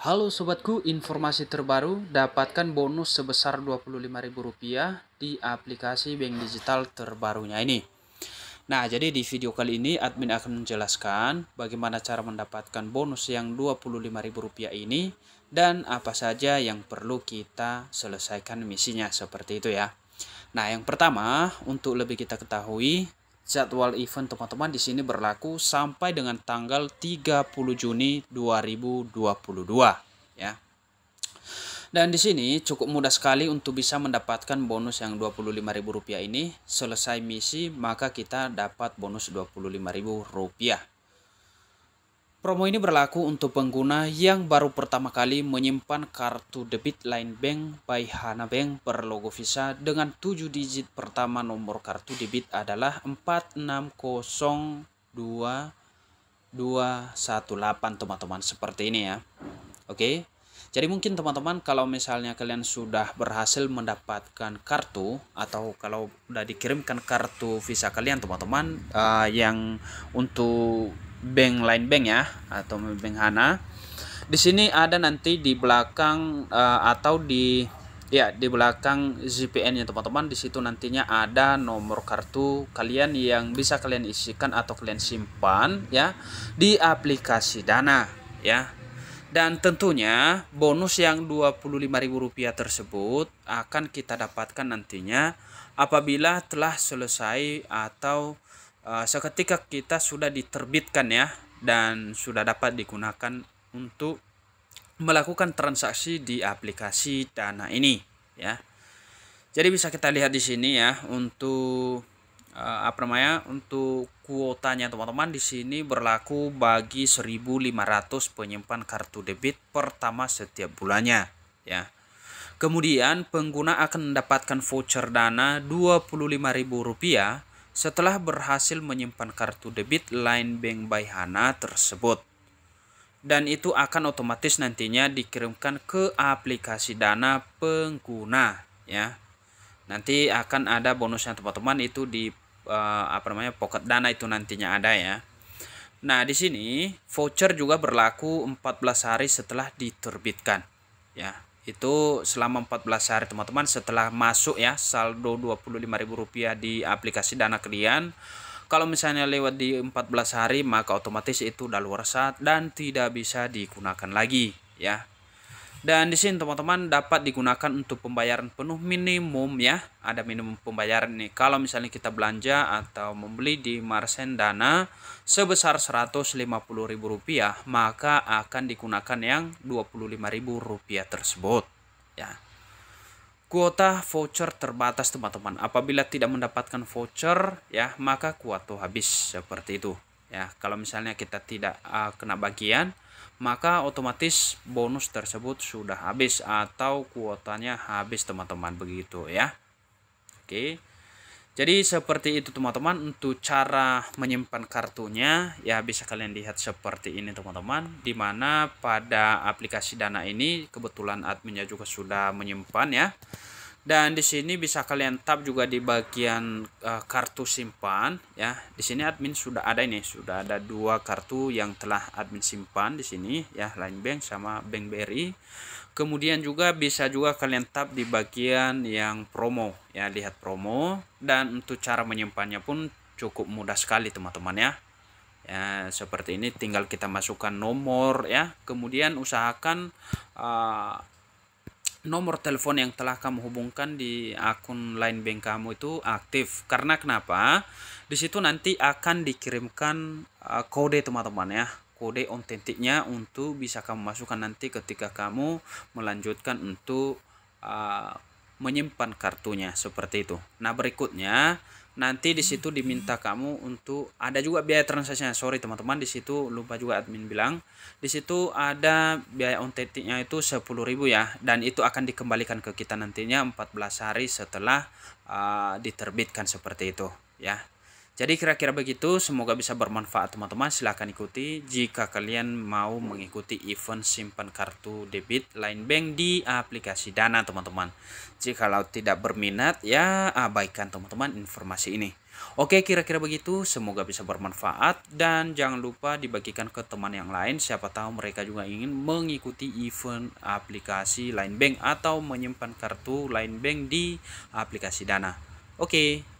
Halo sobatku, informasi terbaru dapatkan bonus sebesar Rp25.000 di aplikasi bank digital terbarunya ini. Nah, jadi di video kali ini admin akan menjelaskan bagaimana cara mendapatkan bonus yang Rp25.000 ini dan apa saja yang perlu kita selesaikan misinya seperti itu ya. Nah, yang pertama untuk lebih kita ketahui Jadwal event teman-teman di sini berlaku sampai dengan tanggal 30 Juni 2022 ya. Dan di sini cukup mudah sekali untuk bisa mendapatkan bonus yang Rp25.000 ini. Selesai misi, maka kita dapat bonus Rp25.000. Promo ini berlaku untuk pengguna yang baru pertama kali menyimpan kartu debit Line Bank by Hana Bank berlogo Visa dengan 7 digit pertama nomor kartu debit adalah 460218 teman-teman seperti ini ya. Oke. Jadi mungkin teman-teman kalau misalnya kalian sudah berhasil mendapatkan kartu atau kalau sudah dikirimkan kartu Visa kalian teman-teman uh, yang untuk bank line bank ya atau bank Hana. Di sini ada nanti di belakang uh, atau di ya di belakang ZPN ya teman-teman di situ nantinya ada nomor kartu kalian yang bisa kalian isikan atau kalian simpan ya di aplikasi Dana ya. Dan tentunya bonus yang Rp25.000 tersebut akan kita dapatkan nantinya apabila telah selesai atau Eh, seketika kita sudah diterbitkan ya dan sudah dapat digunakan untuk melakukan transaksi di aplikasi Dana ini ya. Jadi bisa kita lihat di sini ya untuk eh, apa namanya? Untuk kuotanya teman-teman di sini berlaku bagi 1.500 penyimpan kartu debit pertama setiap bulannya ya. Kemudian pengguna akan mendapatkan voucher Dana Rp25.000 setelah berhasil menyimpan kartu debit line bank by Hana tersebut. Dan itu akan otomatis nantinya dikirimkan ke aplikasi Dana pengguna ya. Nanti akan ada bonusnya teman-teman itu di uh, apa namanya Pocket Dana itu nantinya ada ya. Nah, di sini voucher juga berlaku 14 hari setelah diterbitkan ya itu selama 14 hari teman-teman setelah masuk ya saldo Rp25.000 di aplikasi Dana kalian kalau misalnya lewat di 14 hari maka otomatis itu daluarsa dan tidak bisa digunakan lagi ya dan di sini teman-teman dapat digunakan untuk pembayaran penuh minimum ya. Ada minimum pembayaran nih. Kalau misalnya kita belanja atau membeli di Marsendana sebesar Rp150.000, maka akan digunakan yang Rp25.000 tersebut ya. Kuota voucher terbatas teman-teman. Apabila tidak mendapatkan voucher ya, maka kuota habis seperti itu ya. Kalau misalnya kita tidak uh, kena bagian maka otomatis bonus tersebut sudah habis atau kuotanya habis teman-teman begitu ya oke jadi seperti itu teman-teman untuk cara menyimpan kartunya ya bisa kalian lihat seperti ini teman-teman dimana pada aplikasi dana ini kebetulan adminnya juga sudah menyimpan ya dan di sini bisa kalian tap juga di bagian uh, kartu simpan ya di sini admin sudah ada ini sudah ada dua kartu yang telah admin simpan di sini ya Line Bank sama Bank BRI kemudian juga bisa juga kalian tap di bagian yang promo ya lihat promo dan untuk cara menyimpannya pun cukup mudah sekali teman-teman ya ya seperti ini tinggal kita masukkan nomor ya kemudian usahakan uh, nomor telepon yang telah kamu hubungkan di akun line bank kamu itu aktif karena kenapa di situ nanti akan dikirimkan eh, kode teman-teman ya kode otentiknya untuk bisa kamu masukkan nanti ketika kamu melanjutkan untuk uh, menyimpan kartunya seperti itu. Nah, berikutnya nanti di situ diminta kamu untuk ada juga biaya transaksinya. Sorry teman-teman, di situ lupa juga admin bilang. Di situ ada biaya on nya itu 10.000 ya dan itu akan dikembalikan ke kita nantinya 14 hari setelah uh, diterbitkan seperti itu ya. Jadi kira-kira begitu, semoga bisa bermanfaat teman-teman. Silahkan ikuti jika kalian mau mengikuti event simpan kartu debit line bank di aplikasi Dana teman-teman. Jikalau tidak berminat ya abaikan teman-teman informasi ini. Oke kira-kira begitu, semoga bisa bermanfaat dan jangan lupa dibagikan ke teman yang lain. Siapa tahu mereka juga ingin mengikuti event aplikasi line bank atau menyimpan kartu line bank di aplikasi Dana. Oke.